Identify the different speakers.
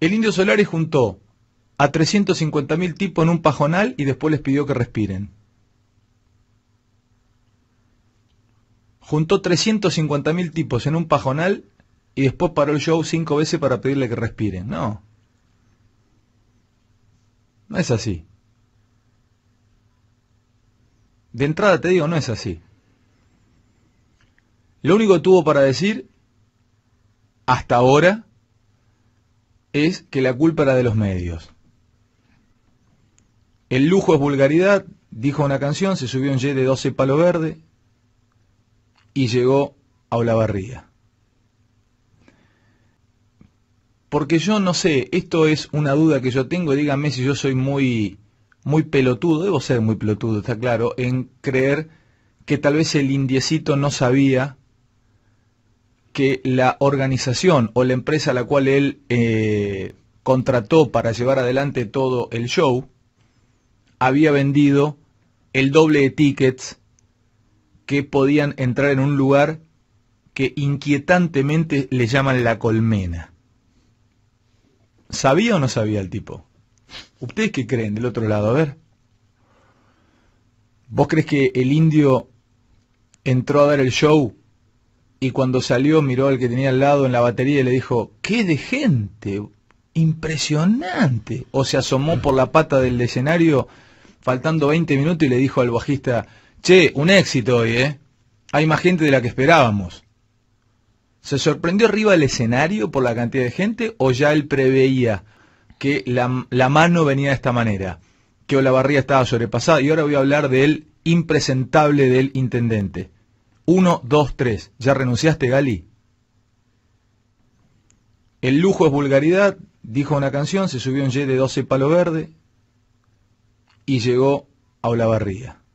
Speaker 1: El indio Solari juntó a 350.000 tipos en un pajonal y después les pidió que respiren. Juntó 350.000 tipos en un pajonal y después paró el show cinco veces para pedirle que respiren. No. No es así. De entrada te digo, no es así. Lo único que tuvo para decir hasta ahora es que la culpa era de los medios. El lujo es vulgaridad, dijo una canción, se subió un jet de 12 palo verde y llegó a Olavarría. Porque yo no sé, esto es una duda que yo tengo, díganme si yo soy muy muy pelotudo, debo ser muy pelotudo, está claro, en creer que tal vez el indiecito no sabía que la organización o la empresa a la cual él eh, contrató para llevar adelante todo el show había vendido el doble de tickets que podían entrar en un lugar que inquietantemente le llaman la colmena. ¿Sabía o no sabía el tipo? ¿Ustedes qué creen del otro lado? A ver. ¿Vos crees que el indio entró a dar el show y cuando salió miró al que tenía al lado en la batería y le dijo, ¡qué de gente! Impresionante. O se asomó por la pata del escenario faltando 20 minutos y le dijo al bajista, che, un éxito hoy, ¿eh? Hay más gente de la que esperábamos. ¿Se sorprendió arriba del escenario por la cantidad de gente o ya él preveía que la, mano venía de esta manera? Que Olavarría estaba sobrepasada y ahora voy a hablar del impresentable del intendente. 1, 2, 3. ¿Ya renunciaste, Gali? El lujo es vulgaridad, dijo una canción, se subió un Y de 12 palo verde y llegó a Olavarría.